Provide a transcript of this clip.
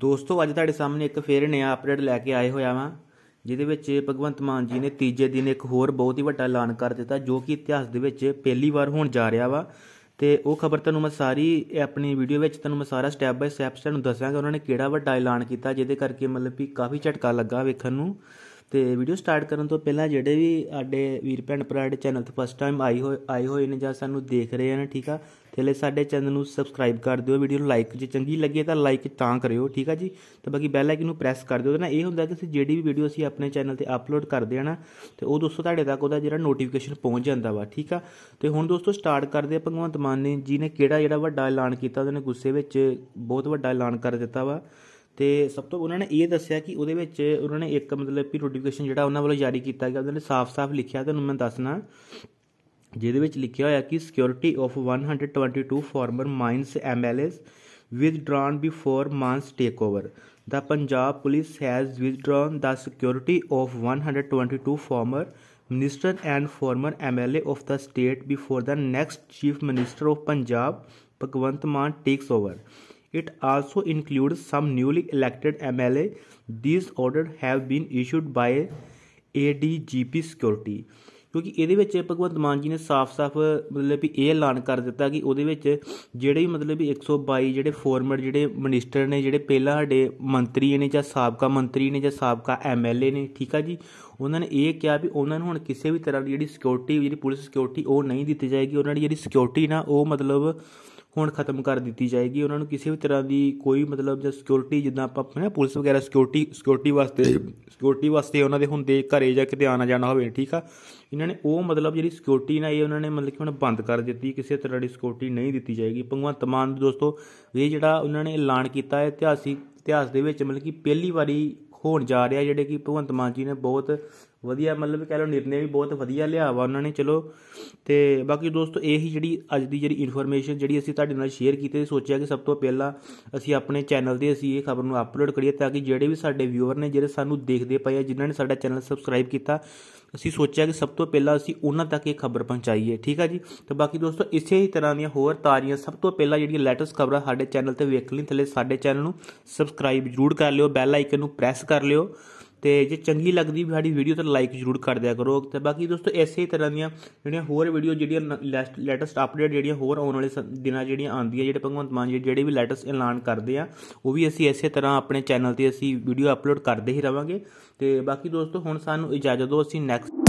ਦੋਸਤੋ ਅੱਜ ਤੁਹਾਡੇ ਸਾਹਮਣੇ ਇੱਕ ਫੇਰ ਨਿਆ ਅਪਡੇਟ ਲੈ ਕੇ ਆਏ ਹੋਇਆ ਵਾਂ ਜਿਹਦੇ ਵਿੱਚ ਭਗਵੰਤ ਮਾਨ ਜੀ ਨੇ ਤੀਜੇ ਦਿਨ ਇੱਕ ਹੋਰ ਬਹੁਤ ਹੀ ਵੱਡਾ ਐਲਾਨ ਕਰ ਦਿੱਤਾ ਜੋ ਕਿ ਇਤਿਹਾਸ ਦੇ ਵਿੱਚ ਪਹਿਲੀ ਵਾਰ ਹੋਣ ਜਾ ਰਿਹਾ ਵਾ ਤੇ ਉਹ ਖਬਰ ਤੁਹਾਨੂੰ ਮੈਂ ਸਾਰੀ ਆਪਣੀ ਵੀਡੀਓ ਵਿੱਚ ਤੁਹਾਨੂੰ ਮੈਂ ਸਾਰਾ ਸਟੈਪ ਬਾਈ ਸਟੈਪ ਤੁਹਾਨੂੰ ਦੱਸਾਂਗਾ ਉਹਨਾਂ ਨੇ ਕਿਹੜਾ ਵੱਡਾ ਐਲਾਨ ਕੀਤਾ ਜਿਹਦੇ ਕਰਕੇ ਮਤਲਬ ਕਿ ਕਾਫੀ ਝਟਕਾ ਲੱਗਾ ਵੇਖਣ ਨੂੰ ਤੇ ਵੀਡੀਓ ਸਟਾਰਟ ਕਰਨ ਤੋਂ ਪਹਿਲਾਂ ਜਿਹੜੇ ਵੀ ਸਾਡੇ ਵੀਰ ਭੈਣ ਭਰਾ ਚੈਨਲ ਤੇ ਫਸਟ ਟਾਈਮ ਆਈ ਹੋਏ ਆਏ ਹੋਏ ਨੇ ਜਾਂ ਸਾਨੂੰ ਦੇਖ ਰਹੇ ਹਨ ਠੀਕ ਆ ਤੇ ਸਾਡੇ ਚੈਨਲ ਨੂੰ ਸਬਸਕ੍ਰਾਈਬ ਕਰ ਦਿਓ ਵੀਡੀਓ ਨੂੰ ਲਾਈਕ ਜੇ ਚੰਗੀ ਲੱਗੇ ਤਾਂ ਲਾਈਕ ਤਾਂ ਕਰਿਓ ਠੀਕ ਆ ਜੀ ਤੇ ਬਾਕੀ ਬੈਲ ਆਈਕਨ ਨੂੰ ਪ੍ਰੈਸ ਕਰ ਦਿਓ ਨਾ ਇਹ ਹੁੰਦਾ ਕਿ ਅਸੀਂ ਜਿਹੜੀ ਵੀ ਵੀਡੀਓ ਅਸੀਂ ਆਪਣੇ ਚੈਨਲ ਤੇ ਅਪਲੋਡ ਕਰਦੇ ਆ ਨਾ ਤੇ ਉਹ ਦੋਸਤੋ ਤੁਹਾਡੇ ਤੱਕ ਉਹਦਾ ਜਿਹੜਾ ਨੋਟੀਫਿਕੇਸ਼ਨ ਪਹੁੰਚ ਜਾਂਦਾ ਵਾ ਠੀਕ ਆ ਤੇ ਹੁਣ ਦੋਸਤੋ ਸਟਾਰਟ ਕਰਦੇ ਆ ਭਗਵੰਤ ਮਾਨ ਨੇ ਜੀ ਨੇ ਕਿਹੜਾ ਜਿਹੜਾ ਵੱਡਾ ਐਲਾਨ ਕੀਤਾ ਉਹਨੇ ਗੁੱਸੇ ਵਿੱਚ ਬਹੁਤ ਵੱਡਾ ਐਲਾਨ ਕਰ ਦਿੱਤਾ ਵਾ ਤੇ ਸਭ ਤੋਂ ਉਹਨਾਂ ਨੇ ਇਹ ਦੱਸਿਆ ਕਿ ਉਹਦੇ ਵਿੱਚ ਉਹਨਾਂ ਨੇ ਇੱਕ ਮਤਲਬ ਕਿ ਨੋਟੀਫਿਕੇਸ਼ਨ ਜਿਹੜਾ ਉਹਨਾਂ ਵੱਲੋਂ ਜਾਰੀ ਕੀਤਾ ਗਿਆ ਉਹਨਾਂ ਨੇ ਸਾਫ਼-ਸਾਫ਼ ਲਿਖਿਆ ਤੁਹਾਨੂੰ ਮੈਂ ਦੱਸਣਾ ਜਿਹਦੇ ਵਿੱਚ ਲਿਖਿਆ ਹੋਇਆ ਕਿ security of 122 former minus MLAs withdrawn before Mann's takeover the Punjab police has withdrawn the security of 122 former minister and former MLA of the state before the next chief minister of Punjab Bhagwant Mann takes over It also includes some newly elected MLA. These order have been issued by ADGP security. ਕਿਉਂਕਿ ਇਹਦੇ ਵਿੱਚ ਭਗਵੰਤ ਮਾਨ ਜੀ ਨੇ ਸਾਫ਼-ਸਾਫ਼ ਮਤਲਬ ਵੀ ਇਹ ਐਲਾਨ ਕਰ ਦਿੱਤਾ ਕਿ ਉਹਦੇ ਵਿੱਚ ਜਿਹੜੇ ਵੀ ਮਤਲਬ ਵੀ 122 ਜਿਹੜੇ ਫਾਰਮਰ ਜਿਹੜੇ ਮਿਨਿਸਟਰ ਨੇ ਜਿਹੜੇ ਪਹਿਲਾਂ ਸਾਡੇ ਮੰਤਰੀ ਨੇ ਜਾਂ ਸਾਬਕਾ ਮੰਤਰੀ ਨੇ ਜਾਂ ਸਾਬਕਾ ਐਮਐਲਏ ਨੇ ਠੀਕ ਆ ਜੀ ਉਹਨਾਂ ਨੇ ਇਹ ਕਿਹਾ ਵੀ ਉਹਨਾਂ ਨੂੰ ਹੁਣ ਕਿਸੇ ਵੀ ਤਰ੍ਹਾਂ ਦੀ ਜਿਹੜੀ ਸਿਕਿਉਰਿਟੀ ਜਿਹੜੀ ਪੁਲਿਸ ਸਿਕਿਉਰਿਟੀ ਉਹ ਨਹੀਂ ਦਿੱਤੀ ਜਾਏਗੀ ਉਹਨਾਂ ਦੀ ਜਿਹੜੀ ਸਿਕਿਉਰਿਟੀ ਨਾ ਉਹ ਮਤਲਬ ਹੁਣ ਖਤਮ ਕਰ ਦਿੱਤੀ ਜਾਏਗੀ ਉਹਨਾਂ ਨੂੰ ਕਿਸੇ ਵੀ ਤਰ੍ਹਾਂ ਦੀ ਕੋਈ ਮਤਲਬ ਜਾਂ ਸਿਕਿਉਰਿਟੀ ਜਿੱਦਾਂ ਆਪਾਂ ਨਾ ਪੁਲਿਸ ਵਗੈਰਾ ਸਿਕਿਉਰਿਟੀ ਸਿਕਿਉਰਿਟੀ ਵਾਸਤੇ ਸਿਕਿਉਰਿਟੀ ਵਾਸਤੇ ਉਹਨਾਂ ਦੇ ਹੁੰਦੇ ਘਰੇ ਜਾ ਕਿਤੇ ਆਣਾ ਜਾਣਾ ਹੋਵੇ ਠੀਕ ਆ ਇਹਨਾਂ ਨੇ ਉਹ ਮਤਲਬ ਜਿਹੜੀ ਸਿਕਿਉਰਿਟੀ ਨਾ ਇਹ ਉਹਨਾਂ ਨੇ ਮਤਲਬ ਕਿ ਹੁਣ ਬੰਦ ਕਰ ਦਿੱਤੀ ਕਿਸੇ ਤਰ੍ਹਾਂ ਦੀ ਸਿਕਿਉਰਿਟੀ ਨਹੀਂ ਦਿੱਤੀ ਜਾਏਗੀ ਭਗਵੰਤ ਮਾਨ ਦੋਸਤੋ ਇਹ ਜਿਹੜਾ ਉਹਨਾਂ ਨੇ ਐਲਾਨ ਕੀਤਾ ਹੈ ਇਤਿਹਾਸਿਕ ਇਤਿਹਾਸ ਦੇ ਵਿੱਚ ਮਤਲਬ ਕਿ ਪਹਿਲੀ ਵਾਰੀ ਹੋਣ ਜਾ ਰਿਹਾ ਜਿਹੜੇ ਕਿ ਭਗਵੰਤ ਮਾਨ ਜੀ ਨੇ ਬਹੁਤ ਵਧੀਆ ਮਤਲਬ ਕਹਿ ਲਓ ਨਿਰਣੇ ਵੀ ਬਹੁਤ ਵਧੀਆ ਲਿਆ ਵਾ ਉਹਨਾਂ ਨੇ ਚਲੋ ਤੇ ਬਾਕੀ ਦੋਸਤੋ ਇਹ ਹੀ ਜਿਹੜੀ ਅੱਜ ਦੀ ਜਿਹੜੀ ਇਨਫੋਰਮੇਸ਼ਨ ਜਿਹੜੀ ਅਸੀਂ ਤੁਹਾਡੇ ਨਾਲ ਸ਼ੇਅਰ ਕੀਤੀ ਸੋਚਿਆ ਕਿ ਸਭ ਤੋਂ ਪਹਿਲਾਂ ਅਸੀਂ ਆਪਣੇ ਚੈਨਲ ਤੇ ਅਸੀਂ ਇਹ ਖਬਰ ਨੂੰ ਅਪਲੋਡ ਕਰੀਏ ਤਾਂ ਕਿ ਜਿਹੜੇ ਵੀ ਸਾਡੇ ਵਿਊਅਰ ਨੇ ਜਿਹੜੇ ਸਾਨੂੰ ਦੇਖਦੇ ਪਏ ਆ ਜਿਨ੍ਹਾਂ ਨੇ ਸਾਡਾ ਚੈਨਲ ਸਬਸਕ੍ਰਾਈਬ ਕੀਤਾ ਅਸੀਂ ਸੋਚਿਆ ਕਿ ਸਭ ਤੋਂ ਪਹਿਲਾਂ ਅਸੀਂ ਉਹਨਾਂ ਤੱਕ ਇਹ ਖਬਰ ਪਹੁੰਚਾਈਏ ਠੀਕ ਆ ਜੀ ਤੇ ਬਾਕੀ ਦੋਸਤੋ ਇਸੇ ਹੀ ਤਰ੍ਹਾਂ ਦੀਆਂ ਹੋਰ ਤਾਰੀਆਂ ਸਭ ਤੋਂ ਪਹਿਲਾਂ ਜਿਹੜੀਆਂ ਲੇਟੈਸਟ ਖਬਰਾਂ ਸਾਡੇ ਚੈਨਲ ਤੇ ਵੇਖ ਲਈ ਥੱਲੇ ਸਾਡੇ ਚੈਨਲ ਨੂੰ ਸਬਸਕ੍ਰਾਈਬ ਜ਼ਰੂਰ ਕਰ ਲਿਓ ਬੈਲ ਆਈਕਨ ਨੂੰ ਪ੍ਰੈਸ ਕਰ ਲਿਓ ਤੇ ਜੇ ਚੰਗੀ ਲੱਗਦੀ ਵੀ ਸਾਡੀ ਵੀਡੀਓ ਤੇ ਲਾਈਕ ਜ਼ਰੂਰ ਕਰ ਦਿਆ ਕਰੋ ਤੇ ਬਾਕੀ ਦੋਸਤੋ ਐਸੇ ਹੀ ਤਰ੍ਹਾਂ ਦੀਆਂ ਜਿਹੜੀਆਂ ਹੋਰ ਵੀਡੀਓ ਜਿਹੜੀਆਂ ਲੇਟੈਸਟ ਅਪਡੇਟ ਜਿਹੜੀਆਂ ਹੋਰ ਆਉਣ ਵਾਲੇ ਦਿਨਾਂ ਜਿਹੜੀਆਂ ਆਉਂਦੀਆਂ ਜਿਹੜੇ ਭਗਵੰਤ ਮਾਨ ਜੀ ਜਿਹੜੇ ਵੀ ਲੇਟੈਸਟ ਐਲਾਨ ਕਰਦੇ ਆ ਉਹ ਵੀ ਅਸੀਂ ਐਸੇ ਤਰ੍ਹਾਂ ਆਪਣੇ ਚੈਨਲ ਤੇ ਅਸੀਂ ਵੀਡੀਓ ਅਪਲੋਡ ਕਰਦੇ ਹੀ ਰਵਾਂਗੇ ਤੇ ਬਾਕੀ ਦੋਸਤੋ ਹੁਣ ਸਾਨੂੰ ਇਜਾਜ਼ਤ ਦਿਓ ਅਸੀਂ ਨੈਕਸਟ